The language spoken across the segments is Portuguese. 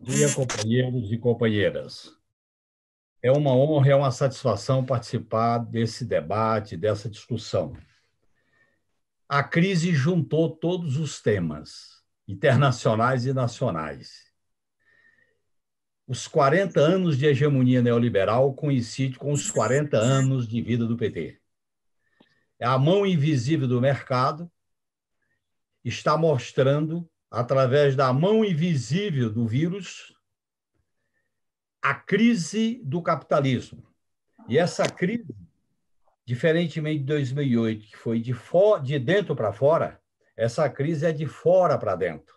dia, é. companheiros e companheiras. É uma honra, é uma satisfação participar desse debate, dessa discussão. A crise juntou todos os temas, internacionais e nacionais. Os 40 anos de hegemonia neoliberal coincidem com os 40 anos de vida do PT. É a mão invisível do mercado está mostrando através da mão invisível do vírus, a crise do capitalismo. E essa crise, diferentemente de 2008, que foi de, for, de dentro para fora, essa crise é de fora para dentro.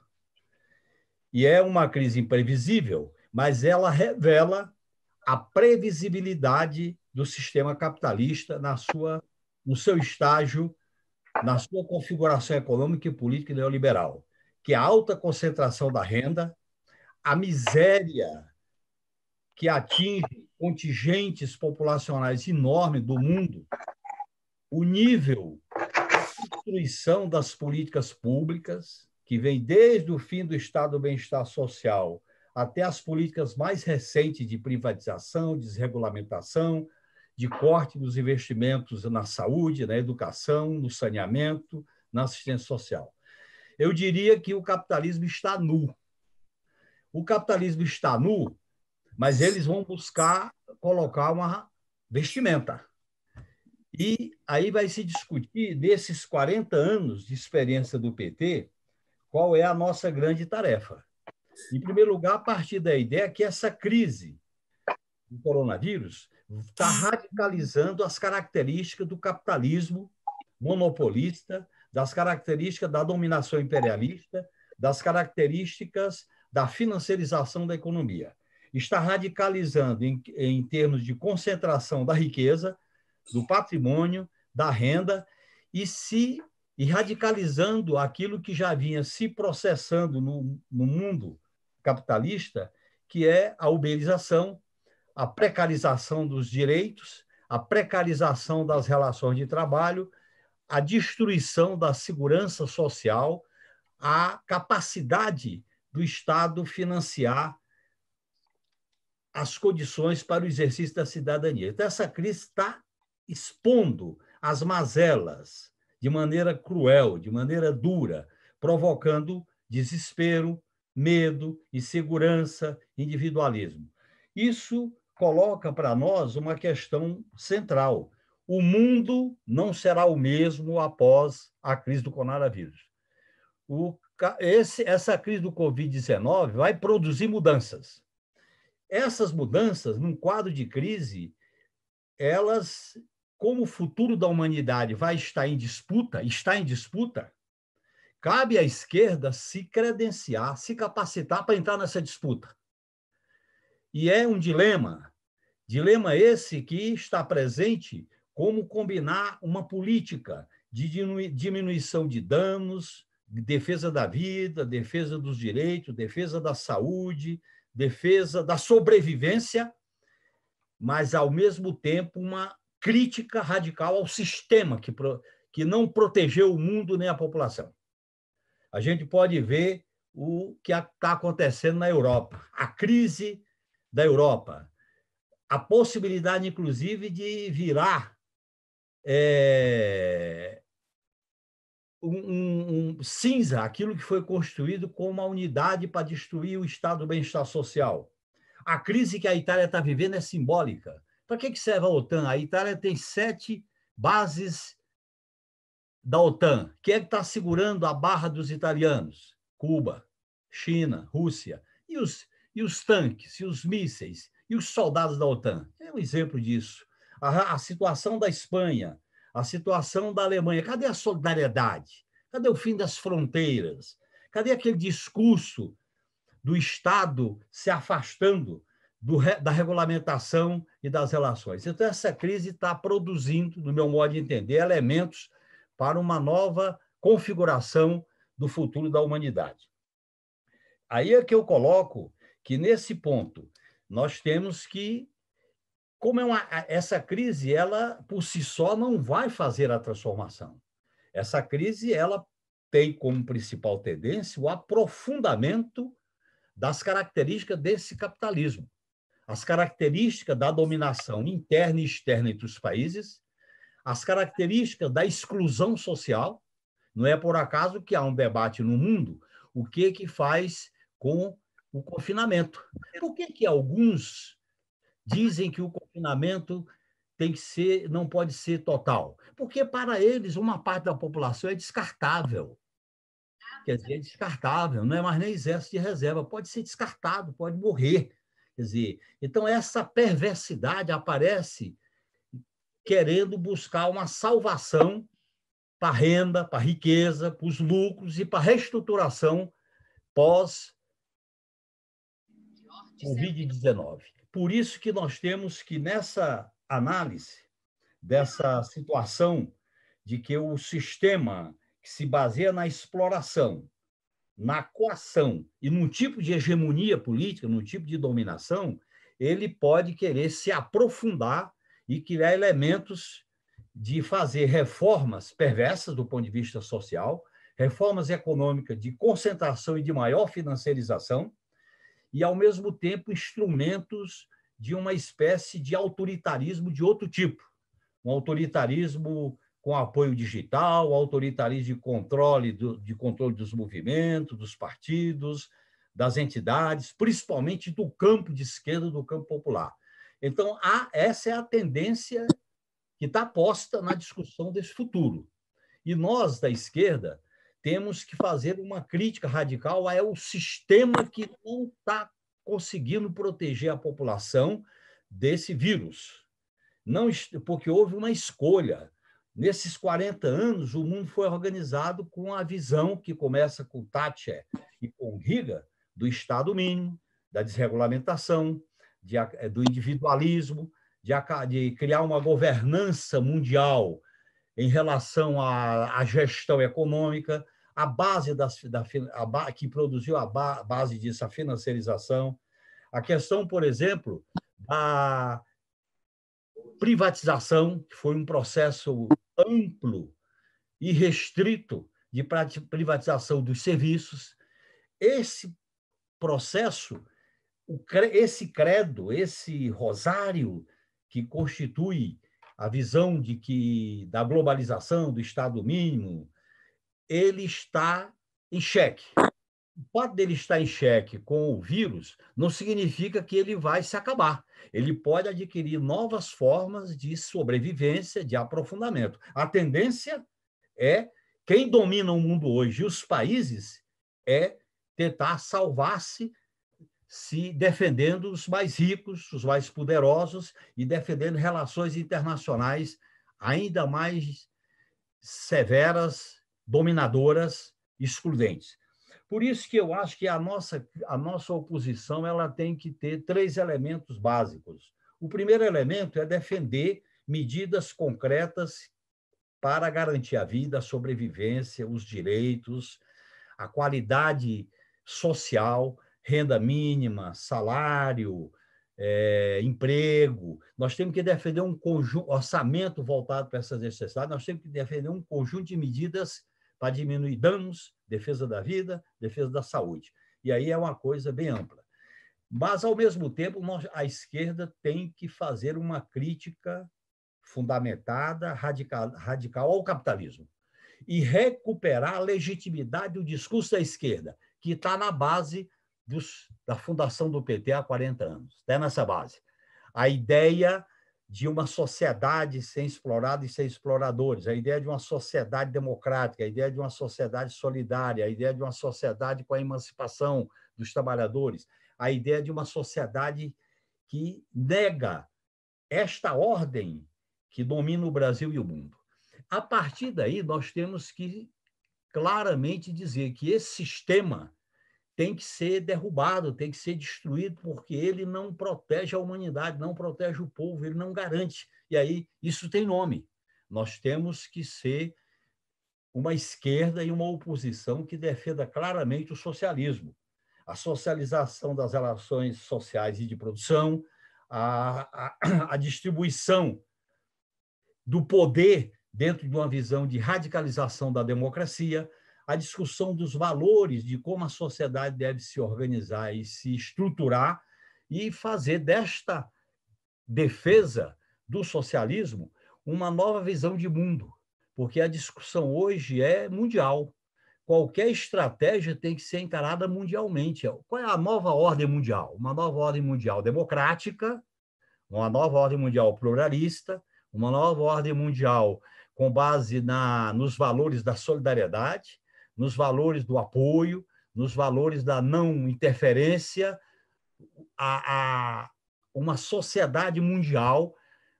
E é uma crise imprevisível, mas ela revela a previsibilidade do sistema capitalista na sua, no seu estágio, na sua configuração econômica e política neoliberal que é a alta concentração da renda, a miséria que atinge contingentes populacionais enormes do mundo, o nível de destruição das políticas públicas, que vem desde o fim do Estado do Bem-Estar Social até as políticas mais recentes de privatização, desregulamentação, de corte dos investimentos na saúde, na educação, no saneamento, na assistência social. Eu diria que o capitalismo está nu. O capitalismo está nu, mas eles vão buscar colocar uma vestimenta. E aí vai se discutir, nesses 40 anos de experiência do PT, qual é a nossa grande tarefa. Em primeiro lugar, a partir da ideia que essa crise do coronavírus está radicalizando as características do capitalismo monopolista, das características da dominação imperialista, das características da financiarização da economia. Está radicalizando em, em termos de concentração da riqueza, do patrimônio, da renda e se e radicalizando aquilo que já vinha se processando no, no mundo capitalista, que é a uberização, a precarização dos direitos, a precarização das relações de trabalho a destruição da segurança social, a capacidade do Estado financiar as condições para o exercício da cidadania. Então, essa crise está expondo as mazelas de maneira cruel, de maneira dura, provocando desespero, medo, insegurança, individualismo. Isso coloca para nós uma questão central, o mundo não será o mesmo após a crise do coronavírus. O, esse, essa crise do Covid-19 vai produzir mudanças. Essas mudanças, num quadro de crise, elas, como o futuro da humanidade vai estar em disputa, está em disputa, cabe à esquerda se credenciar, se capacitar para entrar nessa disputa. E é um dilema, dilema esse que está presente como combinar uma política de diminuição de danos, defesa da vida, defesa dos direitos, defesa da saúde, defesa da sobrevivência, mas, ao mesmo tempo, uma crítica radical ao sistema que, que não protegeu o mundo nem a população. A gente pode ver o que está acontecendo na Europa, a crise da Europa, a possibilidade, inclusive, de virar é, um, um, cinza, aquilo que foi construído como uma unidade para destruir o estado do bem-estar social. A crise que a Itália está vivendo é simbólica. Para que, que serve a OTAN? A Itália tem sete bases da OTAN. Quem é que está segurando a barra dos italianos? Cuba, China, Rússia. E os, e os tanques, e os mísseis, e os soldados da OTAN? É um exemplo disso a, a situação da Espanha, a situação da Alemanha. Cadê a solidariedade? Cadê o fim das fronteiras? Cadê aquele discurso do Estado se afastando do, da regulamentação e das relações? Então, essa crise está produzindo, no meu modo de entender, elementos para uma nova configuração do futuro da humanidade. Aí é que eu coloco que, nesse ponto, nós temos que como é uma, essa crise, ela por si só não vai fazer a transformação. Essa crise, ela tem como principal tendência o aprofundamento das características desse capitalismo, as características da dominação interna e externa entre os países, as características da exclusão social. Não é por acaso que há um debate no mundo o que que faz com o confinamento. Por que que alguns dizem que o confinamento tem que ser, não pode ser total, porque para eles uma parte da população é descartável. Quer dizer, é descartável, não é mais nem exército de reserva, pode ser descartado, pode morrer. Quer dizer, então essa perversidade aparece querendo buscar uma salvação para a renda, para a riqueza, para os lucros e para a reestruturação pós Covid-19 por isso que nós temos que, nessa análise dessa situação de que o sistema que se baseia na exploração, na coação e num tipo de hegemonia política, num tipo de dominação, ele pode querer se aprofundar e criar elementos de fazer reformas perversas do ponto de vista social, reformas econômicas de concentração e de maior financiarização, e, ao mesmo tempo, instrumentos de uma espécie de autoritarismo de outro tipo um autoritarismo com apoio digital, autoritarismo de controle, do, de controle dos movimentos, dos partidos, das entidades, principalmente do campo de esquerda, do campo popular. Então, há, essa é a tendência que está posta na discussão desse futuro. E nós, da esquerda, temos que fazer uma crítica radical ao sistema que não está conseguindo proteger a população desse vírus. Não, porque houve uma escolha. Nesses 40 anos, o mundo foi organizado com a visão que começa com Thatcher e com Riga do Estado mínimo, da desregulamentação, de, eh, do individualismo, de, de criar uma governança mundial em relação à, à gestão econômica, a base das, da, a, que produziu a ba, base disso, a financiarização, a questão, por exemplo, da privatização, que foi um processo amplo e restrito de privatização dos serviços. Esse processo, esse credo, esse rosário que constitui a visão de que da globalização, do Estado mínimo, ele está em xeque. O fato dele estar em xeque com o vírus não significa que ele vai se acabar. Ele pode adquirir novas formas de sobrevivência, de aprofundamento. A tendência é quem domina o mundo hoje os países é tentar salvar-se se defendendo os mais ricos, os mais poderosos e defendendo relações internacionais ainda mais severas, dominadoras, excludentes. Por isso que eu acho que a nossa, a nossa oposição ela tem que ter três elementos básicos. O primeiro elemento é defender medidas concretas para garantir a vida, a sobrevivência, os direitos, a qualidade social, renda mínima, salário, é, emprego. Nós temos que defender um conjunto, orçamento voltado para essas necessidades, nós temos que defender um conjunto de medidas para diminuir danos, defesa da vida, defesa da saúde. E aí é uma coisa bem ampla. Mas, ao mesmo tempo, nós, a esquerda tem que fazer uma crítica fundamentada, radical, radical ao capitalismo e recuperar a legitimidade do discurso da esquerda, que está na base dos, da fundação do PT há 40 anos, até nessa base. A ideia de uma sociedade sem explorados e sem exploradores, a ideia de uma sociedade democrática, a ideia de uma sociedade solidária, a ideia de uma sociedade com a emancipação dos trabalhadores, a ideia de uma sociedade que nega esta ordem que domina o Brasil e o mundo. A partir daí, nós temos que claramente dizer que esse sistema tem que ser derrubado, tem que ser destruído, porque ele não protege a humanidade, não protege o povo, ele não garante. E aí, isso tem nome. Nós temos que ser uma esquerda e uma oposição que defenda claramente o socialismo, a socialização das relações sociais e de produção, a, a, a distribuição do poder dentro de uma visão de radicalização da democracia, a discussão dos valores, de como a sociedade deve se organizar e se estruturar e fazer desta defesa do socialismo uma nova visão de mundo, porque a discussão hoje é mundial. Qualquer estratégia tem que ser encarada mundialmente. Qual é a nova ordem mundial? Uma nova ordem mundial democrática, uma nova ordem mundial pluralista, uma nova ordem mundial com base na, nos valores da solidariedade, nos valores do apoio, nos valores da não interferência, a, a uma sociedade mundial,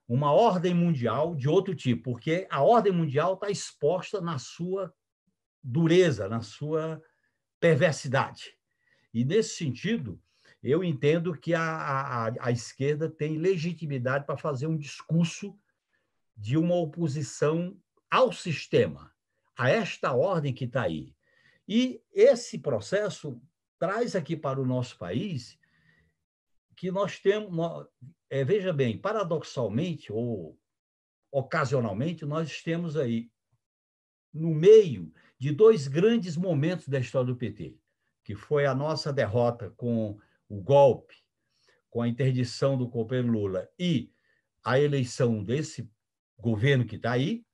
uma ordem mundial de outro tipo, porque a ordem mundial está exposta na sua dureza, na sua perversidade. E, nesse sentido, eu entendo que a, a, a esquerda tem legitimidade para fazer um discurso de uma oposição ao sistema, a esta ordem que está aí. E esse processo traz aqui para o nosso país que nós temos, é, veja bem, paradoxalmente ou ocasionalmente, nós temos aí no meio de dois grandes momentos da história do PT, que foi a nossa derrota com o golpe, com a interdição do companheiro Lula e a eleição desse governo que está aí,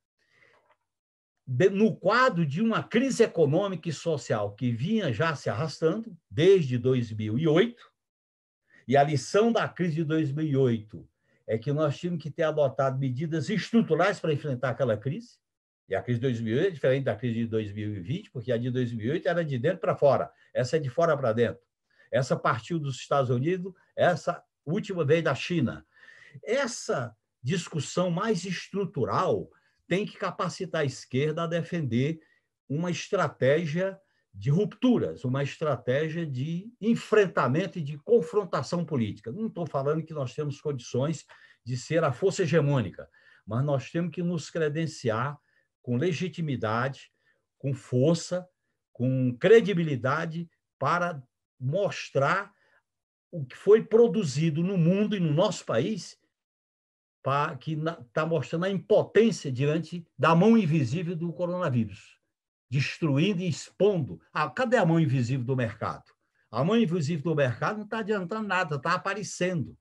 no quadro de uma crise econômica e social que vinha já se arrastando desde 2008, e a lição da crise de 2008 é que nós tínhamos que ter adotado medidas estruturais para enfrentar aquela crise. E a crise de 2008 é diferente da crise de 2020, porque a de 2008 era de dentro para fora, essa é de fora para dentro. Essa partiu dos Estados Unidos, essa última veio da China. Essa discussão mais estrutural tem que capacitar a esquerda a defender uma estratégia de rupturas, uma estratégia de enfrentamento e de confrontação política. Não estou falando que nós temos condições de ser a força hegemônica, mas nós temos que nos credenciar com legitimidade, com força, com credibilidade para mostrar o que foi produzido no mundo e no nosso país que está mostrando a impotência diante da mão invisível do coronavírus, destruindo e expondo. Ah, cadê a mão invisível do mercado? A mão invisível do mercado não está adiantando nada, está aparecendo.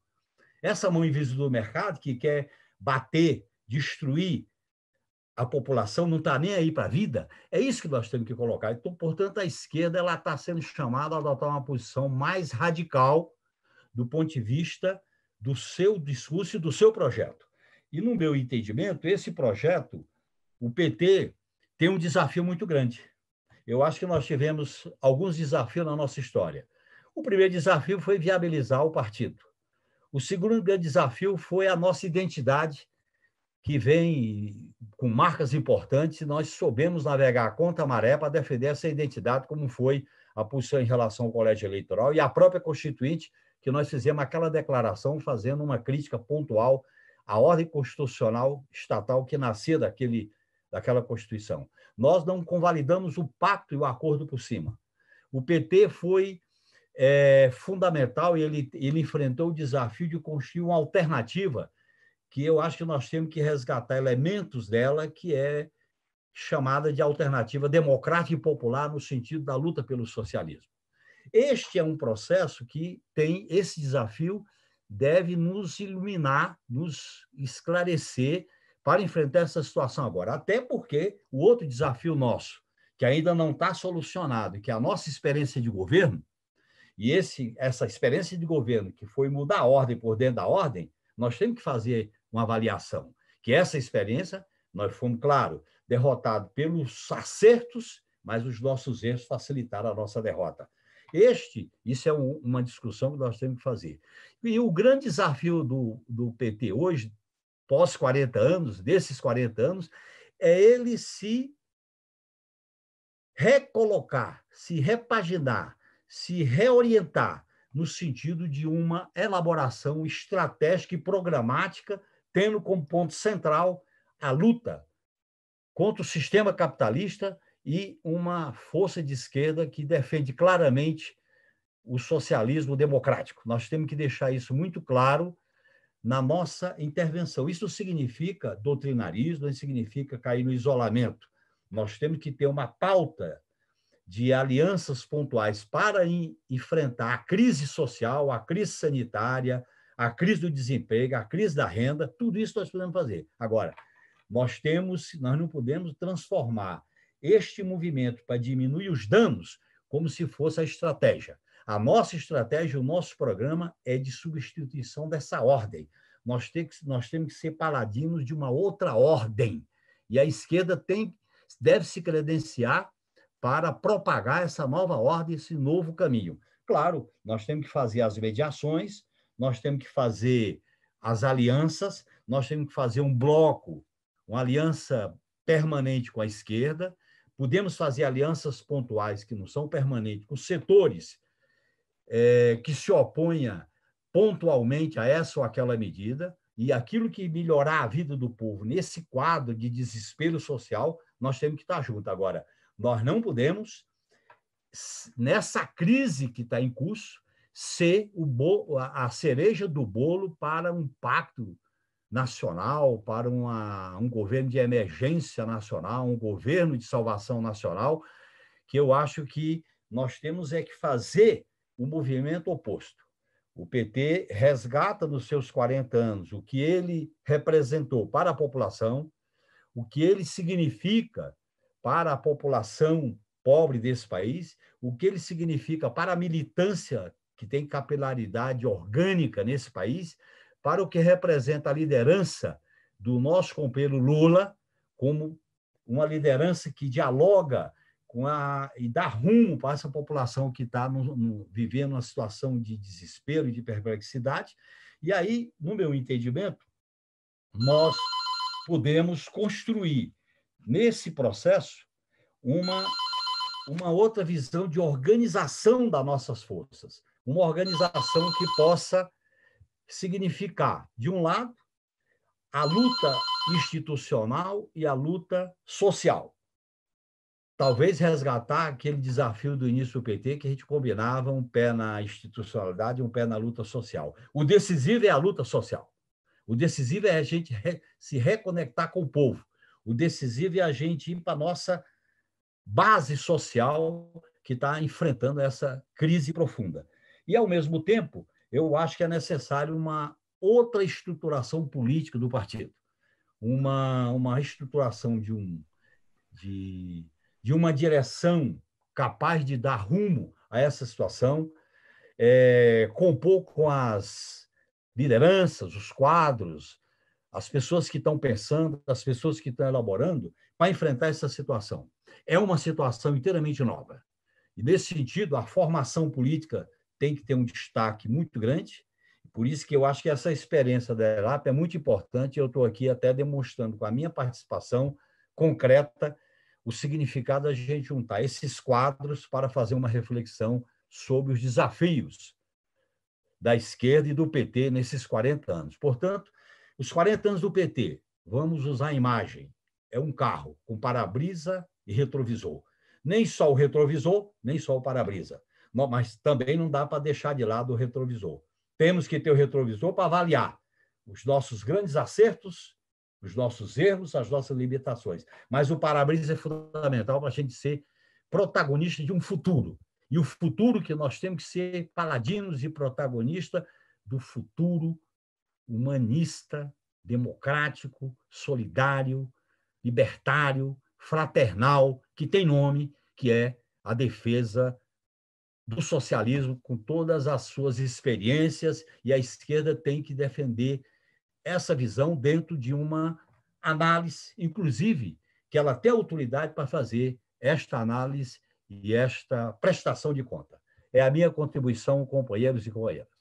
Essa mão invisível do mercado que quer bater, destruir a população, não está nem aí para a vida. É isso que nós temos que colocar. Então, portanto, a esquerda ela está sendo chamada a adotar uma posição mais radical do ponto de vista do seu discurso e do seu projeto. E, no meu entendimento, esse projeto, o PT tem um desafio muito grande. Eu acho que nós tivemos alguns desafios na nossa história. O primeiro desafio foi viabilizar o partido. O segundo grande desafio foi a nossa identidade, que vem com marcas importantes. Nós soubemos navegar contra a maré para defender essa identidade, como foi a posição em relação ao colégio eleitoral e a própria Constituinte, que nós fizemos aquela declaração fazendo uma crítica pontual à ordem constitucional estatal que nascia daquele, daquela Constituição. Nós não convalidamos o pacto e o acordo por cima. O PT foi é, fundamental e ele, ele enfrentou o desafio de construir uma alternativa que eu acho que nós temos que resgatar elementos dela, que é chamada de alternativa democrática e popular no sentido da luta pelo socialismo. Este é um processo que tem esse desafio, deve nos iluminar, nos esclarecer para enfrentar essa situação agora. Até porque o outro desafio nosso, que ainda não está solucionado, que é a nossa experiência de governo, e esse, essa experiência de governo, que foi mudar a ordem por dentro da ordem, nós temos que fazer uma avaliação. Que essa experiência, nós fomos, claro, derrotados pelos acertos, mas os nossos erros facilitaram a nossa derrota. Este, isso é um, uma discussão que nós temos que fazer. E o grande desafio do, do PT hoje, pós 40 anos, desses 40 anos, é ele se recolocar, se repaginar, se reorientar no sentido de uma elaboração estratégica e programática, tendo como ponto central a luta contra o sistema capitalista e uma força de esquerda que defende claramente o socialismo democrático. Nós temos que deixar isso muito claro na nossa intervenção. Isso significa doutrinarismo, não significa cair no isolamento. Nós temos que ter uma pauta de alianças pontuais para enfrentar a crise social, a crise sanitária, a crise do desemprego, a crise da renda, tudo isso nós podemos fazer. Agora, nós temos, nós não podemos transformar este movimento para diminuir os danos como se fosse a estratégia. A nossa estratégia, o nosso programa é de substituição dessa ordem. Nós, tem que, nós temos que ser paladinos de uma outra ordem. E a esquerda tem, deve se credenciar para propagar essa nova ordem, esse novo caminho. Claro, nós temos que fazer as mediações, nós temos que fazer as alianças, nós temos que fazer um bloco, uma aliança permanente com a esquerda, Podemos fazer alianças pontuais, que não são permanentes, com setores é, que se oponha pontualmente a essa ou aquela medida, e aquilo que melhorar a vida do povo nesse quadro de desespero social, nós temos que estar junto. Agora, nós não podemos, nessa crise que está em curso, ser o bolo, a cereja do bolo para um pacto nacional, para uma, um governo de emergência nacional, um governo de salvação nacional, que eu acho que nós temos é que fazer o movimento oposto. O PT resgata nos seus 40 anos o que ele representou para a população, o que ele significa para a população pobre desse país, o que ele significa para a militância que tem capilaridade orgânica nesse país, para o que representa a liderança do nosso companheiro Lula, como uma liderança que dialoga com a, e dá rumo para essa população que está vivendo uma situação de desespero e de perplexidade. E aí, no meu entendimento, nós podemos construir nesse processo uma, uma outra visão de organização das nossas forças, uma organização que possa significar, de um lado, a luta institucional e a luta social. Talvez resgatar aquele desafio do início do PT que a gente combinava um pé na institucionalidade e um pé na luta social. O decisivo é a luta social. O decisivo é a gente se reconectar com o povo. O decisivo é a gente ir para a nossa base social que está enfrentando essa crise profunda. E, ao mesmo tempo, eu acho que é necessário uma outra estruturação política do partido, uma, uma estruturação de, um, de, de uma direção capaz de dar rumo a essa situação, é, compor com as lideranças, os quadros, as pessoas que estão pensando, as pessoas que estão elaborando, para enfrentar essa situação. É uma situação inteiramente nova. E, nesse sentido, a formação política tem que ter um destaque muito grande. Por isso que eu acho que essa experiência da ERAP é muito importante. Eu estou aqui até demonstrando com a minha participação concreta o significado da gente juntar esses quadros para fazer uma reflexão sobre os desafios da esquerda e do PT nesses 40 anos. Portanto, os 40 anos do PT, vamos usar a imagem, é um carro com para-brisa e retrovisor. Nem só o retrovisor, nem só o para-brisa mas também não dá para deixar de lado o retrovisor. Temos que ter o retrovisor para avaliar os nossos grandes acertos, os nossos erros, as nossas limitações. Mas o para-brisa é fundamental para a gente ser protagonista de um futuro. E o futuro que nós temos que ser paladinos e protagonista do futuro humanista, democrático, solidário, libertário, fraternal, que tem nome, que é a defesa do socialismo com todas as suas experiências e a esquerda tem que defender essa visão dentro de uma análise, inclusive, que ela tem autoridade para fazer esta análise e esta prestação de conta. É a minha contribuição, companheiros e companheiras.